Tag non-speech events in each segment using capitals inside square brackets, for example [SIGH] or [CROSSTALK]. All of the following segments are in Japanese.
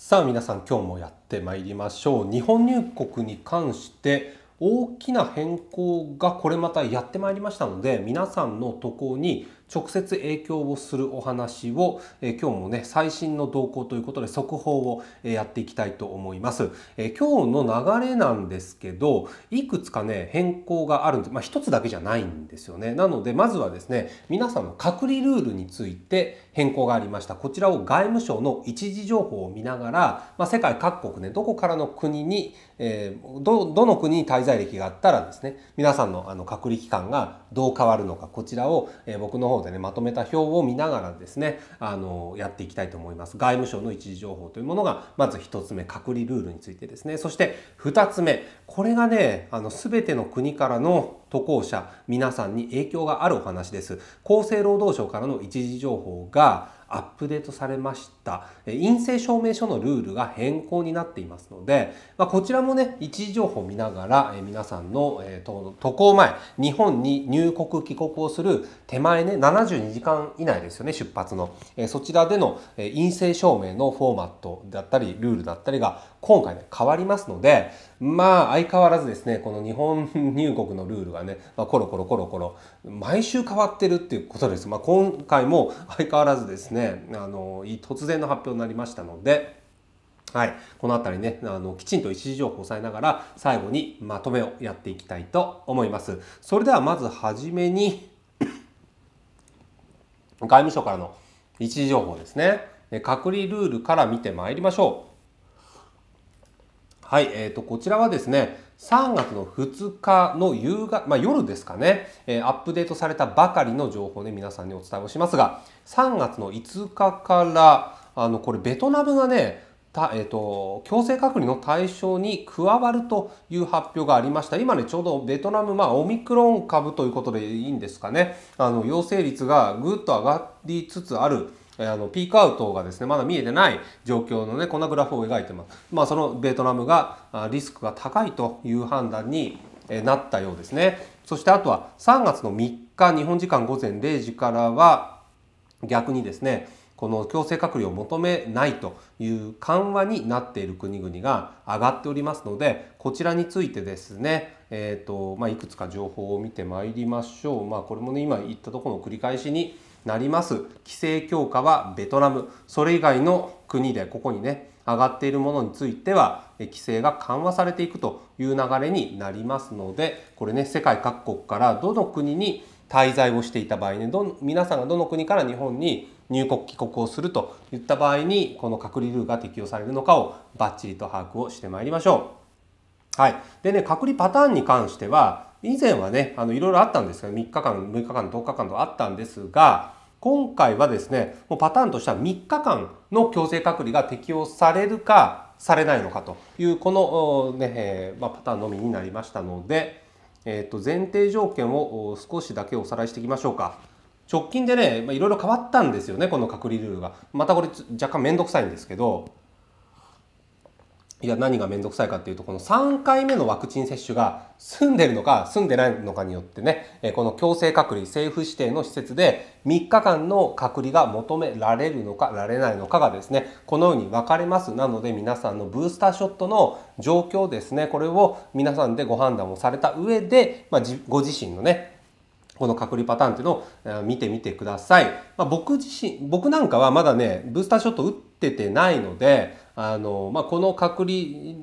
さあ皆さん今日もやってまいりましょう日本入国に関して大きな変更がこれまたやってまいりましたので皆さんのころに直接影響をするお話を、え今日もね最新の動向ということで速報を、えやっていきたいと思います、え今日の流れなんですけどいくつかね変更があるんですまあ一つだけじゃないんですよねなのでまずはですね皆さんの隔離ルールについて変更がありましたこちらを外務省の一時情報を見ながら、まあ、世界各国ねどこからの国に、えー、どどの国に滞在歴があったらですね皆さんのあの隔離期間がどう変わるのかこちらを、え僕の方方でねまとめた表を見ながらですねあのやっていきたいと思います外務省の一時情報というものがまず1つ目隔離ルールについてですねそして2つ目これがねあの全ての国からの渡航者皆さんに影響があるお話です厚生労働省からの一時情報がアップデートされました陰性証明書のルールが変更になっていますので、まあ、こちらもね一時情報を見ながら皆さんの、え渡航前日本に入国帰国をする手前ね72時間以内ですよね出発の、えそちらでの陰性証明のフォーマットだったりルールだったりが今回ね変わりますのでまあ相変わらずですねこの日本入国のルールがね、まあ、コロコロコロコロ毎週変わってるっていうことです、まあ、今回も相変わらずですねあの突然の発表になりましたので。はい、このあたりねあのきちんと一時情報を押さえながら最後にまとめをやっていきたいと思います。それではまずはじめに [COUGHS] 外務省からの一時情報ですね。隔離ルールから見てまいりましょう。はい、えーと、こちらはですね、3月の2日の夕方、まあ、夜ですかね、えー、アップデートされたばかりの情報で皆さんにお伝えをしますが、3月の5日から、あの、これベトナムがね、たえーと強制隔離の対象に加わるという発表がありました今ねちょうどベトナム、まあ、オミクロン株ということでいいんですかねあの陽性率がぐっと上がりつつあるあのピークアウトがですねまだ見えてない状況のねこんなグラフを描いてます。まあ、そのベトナムがリスクが高いという判断になったようですね。そしてあとは3月の3日日本時間午前0時からは逆にですねこの強制隔離を求めないという緩和になっている国々が上がっておりますのでこちらについてですね、えーとまあ、いくつか情報を見てまいりましょう。まあ、これもね今言ったところの繰り返しになります規制強化はベトナムそれ以外の国でここにね上がっているものについては規制が緩和されていくという流れになりますのでこれね世界各国からどの国に滞在をしていた場合ねど皆さんがどの国から日本に入国帰国をするといった場合にこの隔離ルールが適用されるのかをバッチリと把握をしてまいりましょう。はい、でね隔離パターンに関しては以前はねあのいろいろあったんですが3日間6日間10日間とあったんですが今回はですね、もうパターンとしては3日間の強制隔離が適用されるかされないのかというこの、ねえまあ、パターンのみになりましたので、えー、と前提条件を少しだけおさらいしていきましょうか。直近でね、いろいろ変わったんですよね、この隔離ルールが。またこれ若干面倒くさいんですけど、いや何が面倒くさいかっていうとこの3回目のワクチン接種が済んでるのか済んでないのかによってねこの強制隔離政府指定の施設で3日間の隔離が求められるのかられないのかがですねこのように分かれますなので皆さんのブースターショットの状況ですねこれを皆さんでご判断をされた上で、まあ、ご自身のねこの隔離パターンっていうのを見てみてください。まあ、僕自身、僕なんかはまだね、ブースターショット打っててないので、あの、まあ、この隔離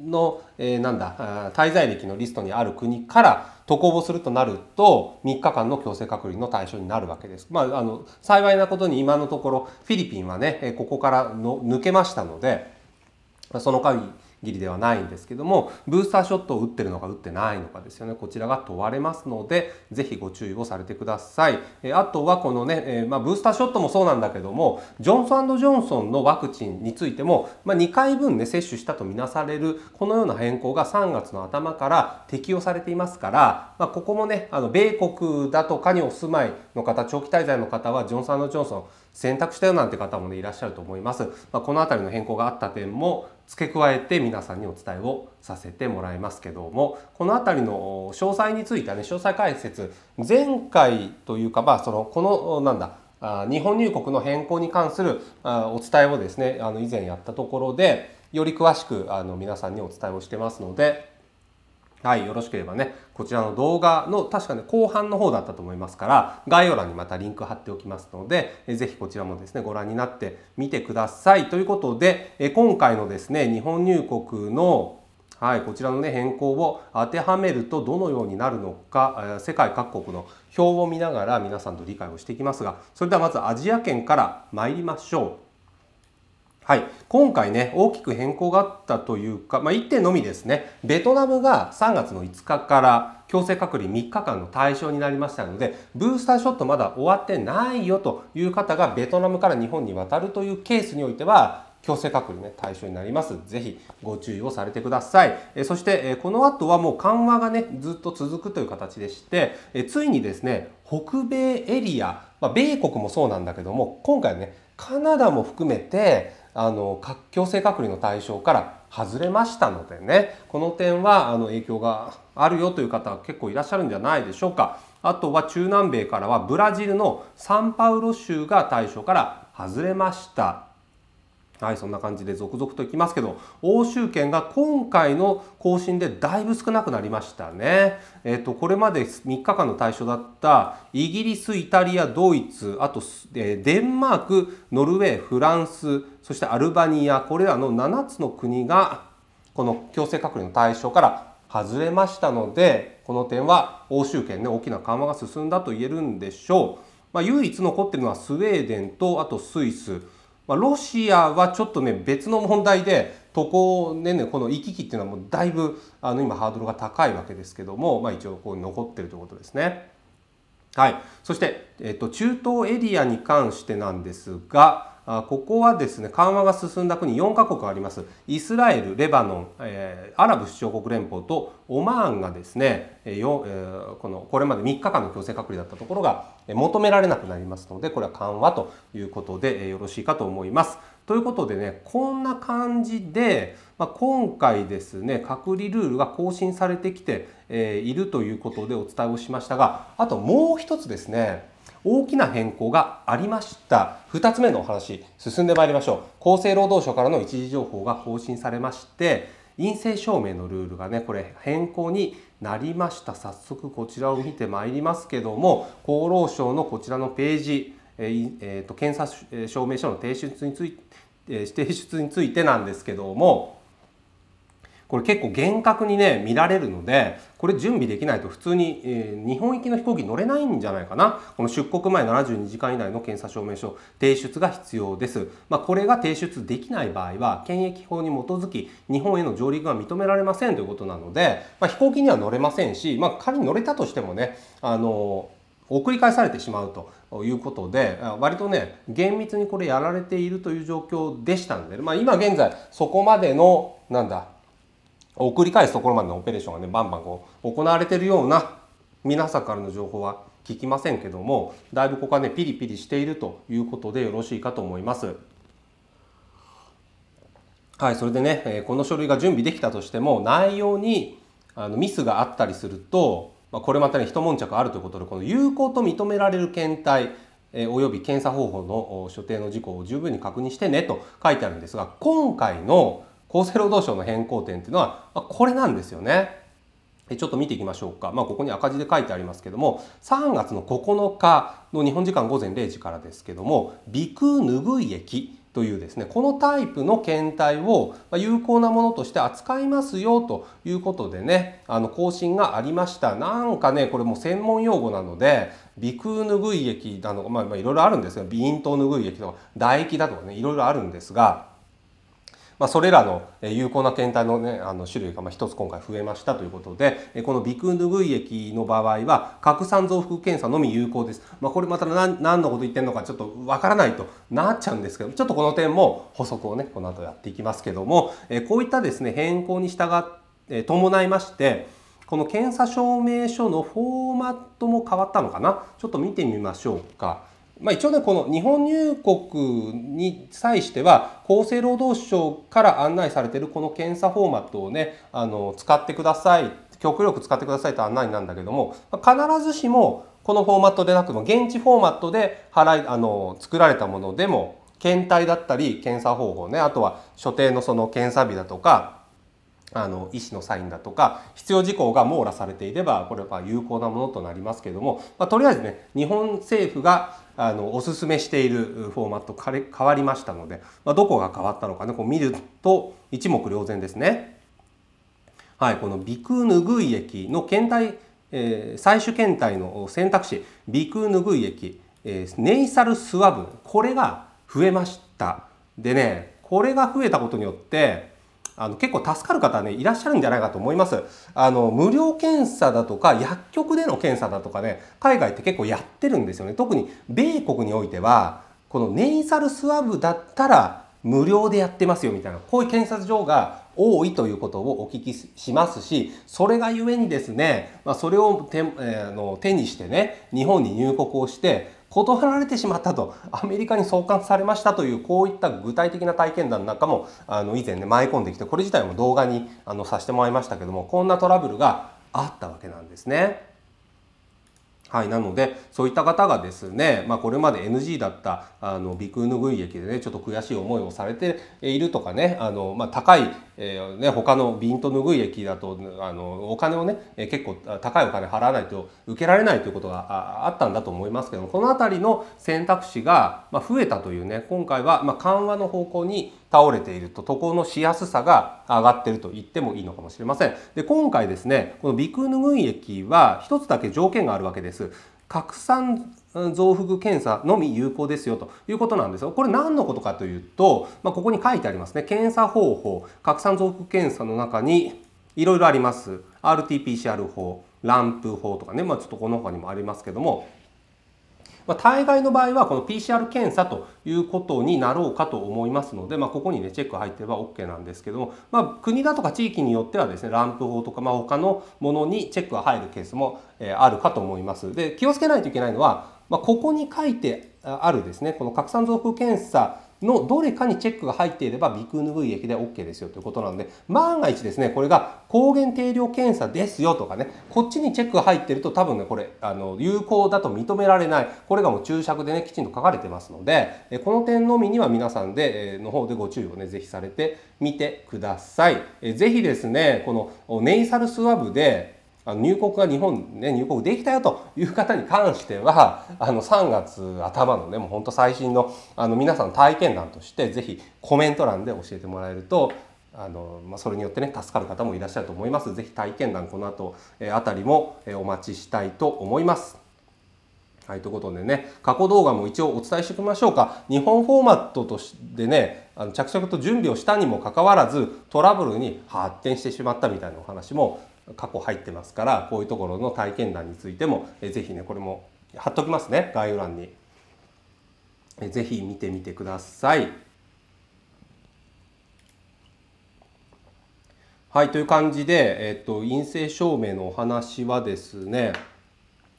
の、えー、なんだ滞在歴のリストにある国から渡航をするとなると3日間の強制隔離の対象になるわけです。まあ、あの幸いなことに今のところフィリピンはねここからの抜けましたのでそのりギりではないんですけどもブースターショットを打ってるのか打ってないのかですよねこちらが問われますので是非ご注意をされてください、えあとはこのね、えまあ、ブースターショットもそうなんだけどもジョンソンジョンソンのワクチンについても、まあ、2回分ね接種したとみなされるこのような変更が3月の頭から適用されていますから、まあ、ここもねあの米国だとかにお住まいの方長期滞在の方はジョンソンジョンソン選択したよなんて方もねいらっしゃると思います、まあ、この辺りの変更があった点も付け加えて皆さんにお伝えをさせてもらいますけどもこの辺りの詳細についてはね詳細解説前回というかまあそのこのなんだ日本入国の変更に関するお伝えをですねあの以前やったところでより詳しくあの皆さんにお伝えをしてますのではい、よろしければね、こちらの動画の確かね、後半の方だったと思いますから、概要欄にまたリンク貼っておきますので、ぜひこちらもですね、ご覧になってみてください。ということで、え今回のですね、日本入国のはい、こちらの、ね、変更を当てはめるとどのようになるのか世界各国の表を見ながら皆さんと理解をしていきますがそれではまずアジア圏から参りましょう。はい、今回ね大きく変更があったというか、まあ、1点のみですねベトナムが3月の5日から強制隔離3日間の対象になりましたのでブースターショットまだ終わってないよという方がベトナムから日本に渡るというケースにおいては強制隔離ね対象になります。ぜひご注意をされてください。えそして、えこの後はもう緩和がねずっと続くという形でして、えついにですね北米エリア、まあ、米国もそうなんだけども今回ねカナダも含めてあの強制隔離の対象から外れましたのでねこの点はあの影響があるよという方結構いらっしゃるんじゃないでしょうかあとは中南米からはブラジルのサンパウロ州が対象から外れましたはいそんな感じで続々といきますけど欧州圏が今回の更新でだいぶ少なくなりましたね。えっ、ー、とこれまで3日間の対象だったイギリスイタリアドイツあと、えデンマークノルウェーフランスそしてアルバニアこれらの7つの国がこの強制隔離の対象から外れましたのでこの点は欧州圏で、大きな緩和が進んだと言えるんでしょう。まあ、唯一残ってるのはスウェーデンとあとスイスまあ、ロシアはちょっとね別の問題で渡航年々この行き来っていうのはもうだいぶあの今ハードルが高いわけですけども、まあ、一応こう残ってるということですね。はい、そして、えっと、中東エリアに関してなんですが、ここはですね緩和が進んだ国4カ国ありますイスラエルレバノン、えー、アラブ首長国連邦とオマーンがですね、えー、このこれまで3日間の強制隔離だったところが求められなくなりますのでこれは緩和ということで、えー、よろしいかと思います。ということでねこんな感じで、まあ、今回ですね隔離ルールが更新されてきて、えいるということでお伝えをしましたがあともう一つですね大きな変更がありました2つ目のお話進んでまいりましょう厚生労働省からの一時情報が更新されまして陰性証明のルールがねこれ変更になりました早速こちらを見てまいりますけども厚労省のこちらのページ、えーえーと、検査証明書の提出について提出についてなんですけどもこれ結構厳格にね見られるのでこれ準備できないと普通に、えー、日本行きの飛行機乗れないんじゃないかなこの出国前72時間以内の検査証明書提出が必要です、まあ、これが提出できない場合は検疫法に基づき日本への上陸は認められませんということなので、まあ、飛行機には乗れませんし、まあ、仮に乗れたとしてもねあの送り返されてしまうということで割とね厳密にこれやられているという状況でしたんで、まあ、今現在そこまでのなんだ送り返すところまでのオペレーションがねバンバンこう行われてるような皆さんからの情報は聞きませんけどもだいぶここはねピリピリしているということでよろしいかと思います。はい、それでね、えこの書類が準備できたとしても内容にあのミスがあったりすると、まこれまたね一悶着あるということでこの有効と認められる検体えおよび検査方法の所定の事項を十分に確認してねと書いてあるんですが今回の厚生労働省の変更点っていうのは、まあ、これなんですよね。ちょっと見ていきましょうか。まあ、ここに赤字で書いてありますけども、3月の9日の日本時間午前0時からですけども、鼻腔拭い液というですね、このタイプの検体を有効なものとして扱いますよということでね、あの更新がありました。なんかね、これもう専門用語なので、鼻腔拭い液なのか、まあ、いろいろあるんですが、鼻咽頭拭い液とか、唾液だとかね、いろいろあるんですが、まあ、それらの有効な検体の,、ね、あの種類が1つ今回増えましたということでこのビクヌグイ液の場合は核酸増幅検査のみ有効です、まあ、これまた何のこと言ってるのかちょっとわからないとなっちゃうんですけどちょっとこの点も補足をねこの後やっていきますけどもこういったですね変更に従って伴いましてこの検査証明書のフォーマットも変わったのかなちょっと見てみましょうか。まあ、一応ねこの日本入国に際しては厚生労働省から案内されてるこの検査フォーマットをねあの使ってください極力使ってくださいと案内なんだけども必ずしもこのフォーマットでなくても現地フォーマットで払いあの作られたものでも検体だったり検査方法ねあとは所定のその検査日だとかあの医師のサインだとか必要事項が網羅されていればこれは有効なものとなりますけれども、まあ、とりあえずね日本政府があのおすすめしているフォーマット変わりましたので、まあ、どこが変わったのかねこう見ると一目瞭然ですね。はい、このビクヌグイ液の検体、えー、採取検体の選択肢ビクヌグイ液、えー、ネイサルスワブこれが増えました。でねこれが増えたことによってあの結構助かる方ねいらっしゃるんじゃないかと思いますあの無料検査だとか薬局での検査だとかね海外って結構やってるんですよね特に米国においてはこのネイサルスワブだったら無料でやってますよみたいなこういう検査場が多いということをお聞きしますしそれがゆえにですね、まあ、それを手,、えー、の手にしてね日本に入国をして断られてしまったとアメリカに送還されましたというこういった具体的な体験談なんかもあの以前ね舞い込んできてこれ自体も動画にあのさせてもらいましたけどもこんなトラブルがあったわけなんですね。はい、なのでそういった方がですね、まあ、これまで NG だったあの鼻腔拭い液でねちょっと悔しい思いをされているとかねあの、まあ、高い、えー、ね、他のビンと拭い液だとあのお金をね結構高いお金払わないと受けられないということがあったんだと思いますけどもこの辺りの選択肢が増えたというね今回はま緩和の方向に倒れていると渡航のしやすさが上がってると言ってもいいのかもしれません。で今回ですねこのビクヌグン液は一つだけ条件があるわけです。拡散増幅検査のみ有効ですよということなんですよ。これ何のことかというと、まあ、ここに書いてありますね。検査方法、拡散増幅検査の中にいろいろあります。RT-PCR 法、ランプ法とかね、まあ、ちょっとこの他にもありますけども、まあ、大概の場合はこの PCR 検査ということになろうかと思いますので、まあ、ここにねチェック入ってれば OK なんですけども、まあ、国だとか地域によってはですねランプ法とか、まあ、他のものにチェックが入るケースも、えー、あるかと思います。で気をつけないといけないのは、まあ、ここに書いてあるですねこの拡散増幅検査のどれかにチェックが入っていればビクヌグイ液で OK ですよということなので万が一ですねこれが抗原定量検査ですよとかねこっちにチェックが入ってると多分ねこれあの有効だと認められないこれがもう注釈でねきちんと書かれてますのでこの点のみには皆さんでの方でご注意をね是非されてみてください。ぜひですねこのネイサルスワブであの入国が日本ね入国できたよという方に関してはあの3月頭のねもうほんと最新のあの皆さんの体験談として是非コメント欄で教えてもらえるとあのまあ、それによってね助かる方もいらっしゃると思います。ぜひ体験談この後、えー、あたりも、えー、お待ちしたいと思います。はい、ということでね、過去動画も一応お伝えしておきましょうか。日本フォーマットとしてね、あの着々と準備をしたにもかかわらず、トラブルに発展してしまったみたいなお話も過去入ってますからこういうところの体験談についても、是非ぜひねこれも貼っときますね概要欄に、是非ぜひ見てみてくださいはいという感じで、えっ、と陰性証明のお話はですね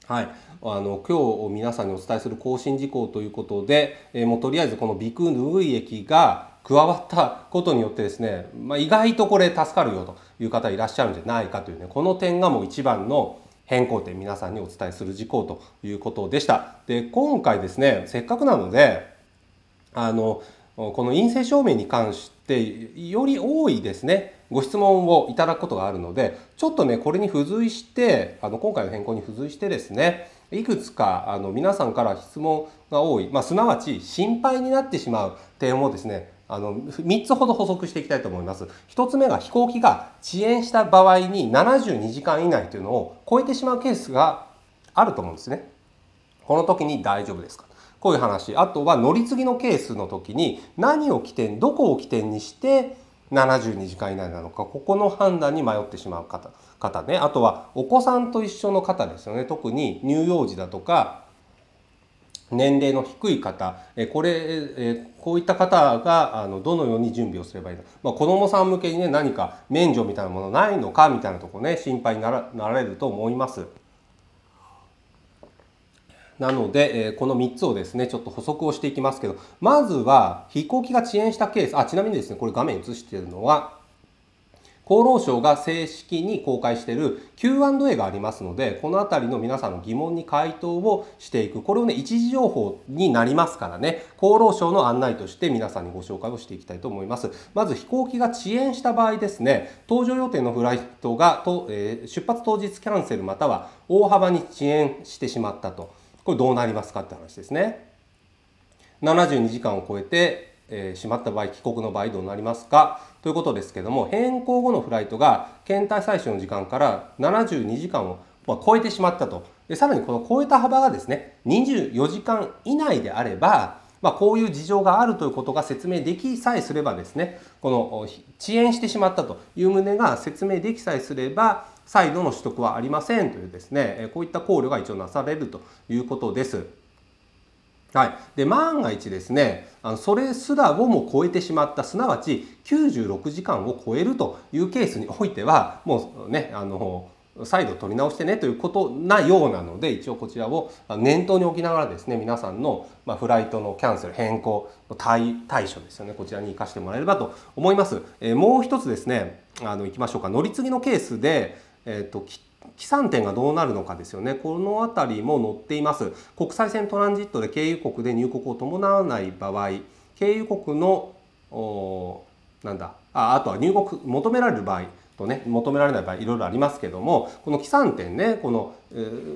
はい、あの今日皆さんにお伝えする更新事項ということで、えー、もうとりあえずこのビクヌイ駅が加わったことによってですね、まあ、意外とこれ助かるよという方いらっしゃるんじゃないかというねこの点がもう一番の変更点皆さんにお伝えする事項ということでした。で今回ですねせっかくなのであのこの陰性証明に関してより多いですねご質問をいただくことがあるのでちょっとねこれに付随してあの今回の変更に付随してですねいくつかあの皆さんから質問が多い、まあ、すなわち心配になってしまう点をですねあの3つほど補足していきたいと思います。1つ目が飛行機が遅延した場合に72時間以内というのを超えてしまうケースがあると思うんですね。この時に大丈夫ですかこういう話。あとは乗り継ぎのケースの時に何を起点、どこを起点にして72時間以内なのか、ここの判断に迷ってしまう方、方ね。あとはお子さんと一緒の方ですよね。特に乳幼児だとか年齢の低い方、えこれ、えこういった方があのどのように準備をすればいいのか、まあ、子どもさん向けにね何か免除みたいなものないのかみたいなとこね心配にならなれると思います。なので、えこの3つをですね、ちょっと補足をしていきますけど、まずは飛行機が遅延したケース、あ、ちなみにですね、これ画面映しているのは、厚労省が正式に公開している Q&A がありますので、このあたりの皆さんの疑問に回答をしていく。これをね、一時情報になりますからね、厚労省の案内として皆さんにご紹介をしていきたいと思います。まず飛行機が遅延した場合ですね、搭乗予定のフライトがと、えー、出発当日キャンセルまたは大幅に遅延してしまったと。これどうなりますかって話ですね。72時間を超えてえー、しまった場合帰国の場合どうなりますかということですけども変更後のフライトが検体採取の時間から72時間を、まあ、超えてしまったとでさらにこの超えた幅がですね24時間以内であれば、まあ、こういう事情があるということが説明できさえすればですねこの遅延してしまったという旨が説明できさえすれば再度の取得はありませんというですねこういった考慮が一応なされるということです。はい、で万が一ですねあのそれすらをも超えてしまったすなわち96時間を超えるというケースにおいてはもうねあの再度取り直してねということなようなので一応こちらを念頭に置きながらですね皆さんのフライトのキャンセル変更の対対処ですよねこちらに生かしてもらえればと思います。えー、もう一つですねあの行きましょうか乗り継ぎのケースで、えーと、と起算点がどうなるのかですよね。この辺りも載っています。国際線トランジットで経由国で入国を伴わない場合、経由国のなんだああとは入国求められる場合とね求められない場合いろいろありますけどもこの起算点ねこの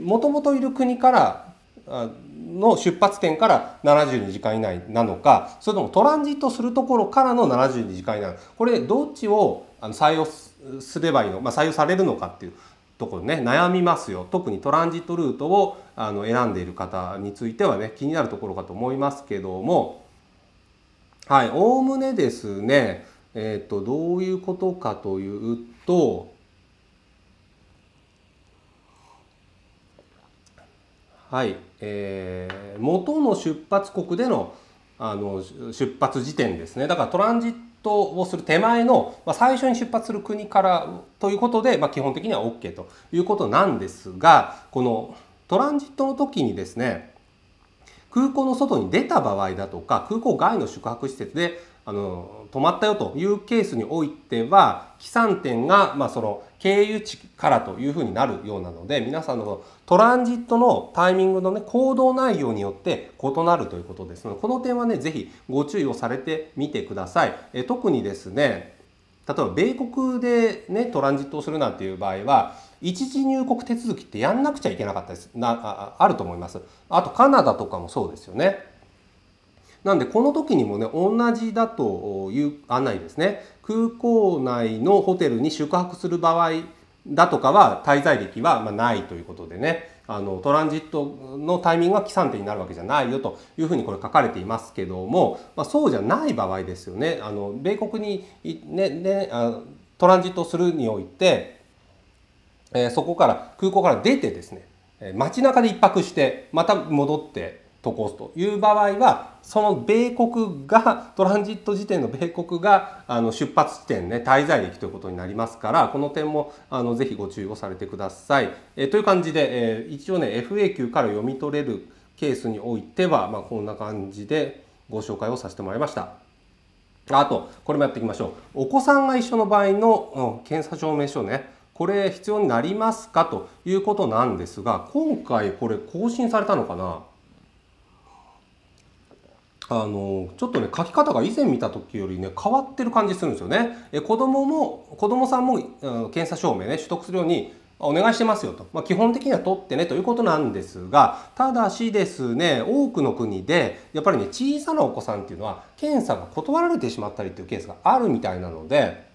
もともといる国からの出発点から72時間以内なのかそれともトランジットするところからの72時間以内これどっちを採用すればいいの、まあ、採用されるのかっていうところね悩みますよ特にトランジットルートをあの選んでいる方についてはね気になるところかと思いますけどもはいおおむねですねえっ、ー、とどういうことかというとはい、えー、元の出発国でのあの出発時点ですねだからトランジットをする手前の、まあ、最初に出発する国からということで、まあ、基本的には OK ということなんですがこのトランジットの時にですね空港の外に出た場合だとか空港外の宿泊施設であの止まったよというケースにおいては起算点が、まあ、その経由地からというふうになるようなので皆さんのトランジットのタイミングの、ね、行動内容によって異なるということですのでこの点はね是非ご注意をされてみてください。え特にですね例えば米国で、ね、トランジットをするなんていう場合は一時入国手続きってやんなくちゃいけなかったですなああると思います。あとカナダとかもそうですよね。なんでこの時にもね同じだという案内ですね空港内のホテルに宿泊する場合だとかは滞在歴はまないということでねあのトランジットのタイミングは起算点になるわけじゃないよというふうにこれ書かれていますけども、まあ、そうじゃない場合ですよねあの米国にねねトランジットするにおいて、えー、そこから空港から出てですね街中で1泊してまた戻って渡航すという場合はその米国がトランジット時点の米国があの出発地点ね滞在歴ということになりますからこの点もあのぜひご注意をされてください。えという感じで、え一応ね FAQ から読み取れるケースにおいては、まあ、こんな感じでご紹介をさせてもらいました。あとこれもやっていきましょう。お子さんが一緒の場合の、うん、検査証明書ねこれ必要になりますかということなんですが今回これ更新されたのかなあのちょっとね書き方が以前見た時よりね変わってる感じするんですよね。え子供も子供さんも、うん、検査証明ね取得するようにお願いしてますよと、まあ、基本的には取ってねということなんですがただしですね多くの国でやっぱりね小さなお子さんっていうのは検査が断られてしまったりっていうケースがあるみたいなので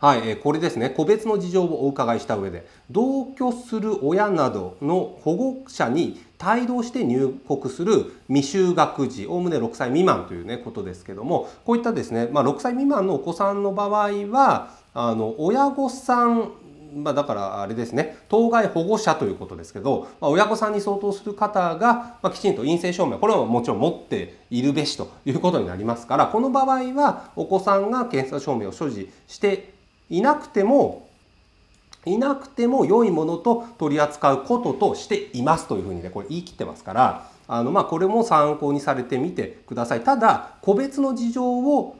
はい、これですね個別の事情をお伺いした上で同居する親などの保護者に帯同して入国する未就学児おおむね6歳未満という、ね、ことですけどもこういったですね、まあ、6歳未満のお子さんの場合はあの親御さんまあ、だからあれですね当該保護者ということですけど、まあ、親御さんに相当する方が、まあ、きちんと陰性証明これはもちろん持っているべしということになりますからこの場合はお子さんが検査証明を所持していなくてもいなくても良いものと取り扱うこととしていますというふうにねこれ言い切ってますからあのまあこれも参考にされてみてくださいただ個別の事情を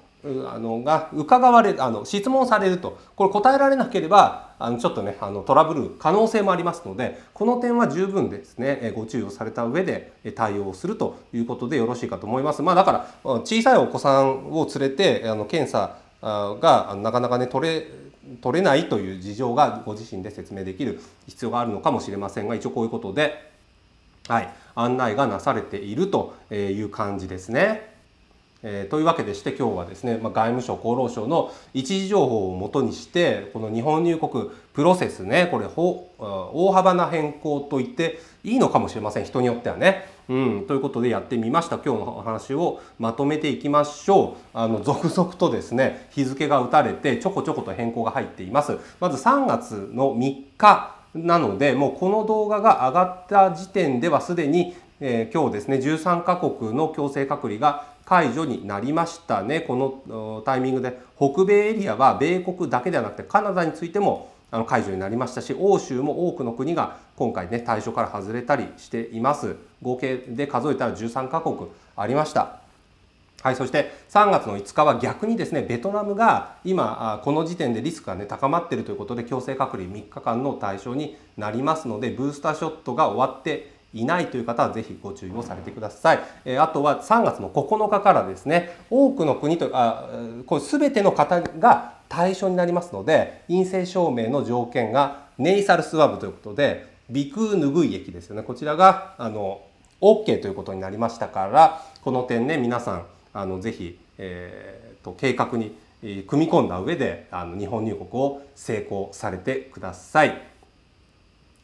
あのが伺われあの質問されるとこれ答えられなければあのちょっとねあのトラブル可能性もありますのでこの点は十分ですねご注意をされた上で対応するということでよろしいかと思います。まあ、だから小さいお子さんを連れてあの検査がなかなかね取れ取れないという事情がご自身で説明できる必要があるのかもしれませんが一応こういうことで、はい、案内がなされているという感じですね。えー、というわけでして今日はですね、まあ、外務省厚労省の一時情報をもとにしてこの日本入国プロセスねこれ大幅な変更といっていいのかもしれません人によってはね。うん、ということでやってみました今日のお話をまとめていきましょうあの続々とですね日付が打たれてちょこちょこと変更が入っていますまず3月の3日なのでもうこの動画が上がった時点ではすでに、えー、今日ですね13カ国の強制隔離が解除になりましたねこのタイミングで北米エリアは米国だけではなくてカナダについてもあの解除になりましたし欧州も多くの国が今回ね対象から外れたりしています合計で数えたら13カ国ありましたはい、そして3月の5日は逆にですねベトナムが今この時点でリスクが、ね、高まっているということで強制隔離3日間の対象になりますのでブースターショットが終わっていないという方はぜひご注意をされてください。えあとは3月の9日からですね、多くの国とあこれ全ての方が対象になりますので陰性証明の条件がネイサルスワブということで鼻腔拭い液ですよねこちらがあの OK ということになりましたからこの点ね皆さんあのぜひ、えーと、計画に組み込んだ上であの日本入国を成功されてください。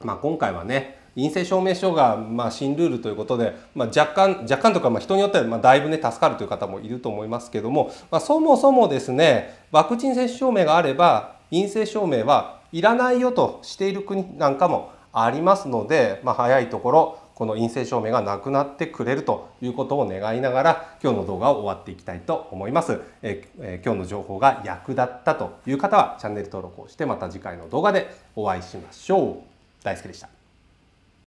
まあ、今回はね陰性証明書がまあ新ルールということで、まあ、若干若干とかまあ人によってはまあだいぶね助かるという方もいると思いますけども、まあ、そもそもですねワクチン接種証明があれば陰性証明はいらないよとしている国なんかもありますので、まあ、早いところこの陰性証明がなくなってくれるということを願いながら今日の動画を終わっていきたいと思います、ええ今日の情報が役立ったという方はチャンネル登録をしてまた次回の動画でお会いしましょう大輔でした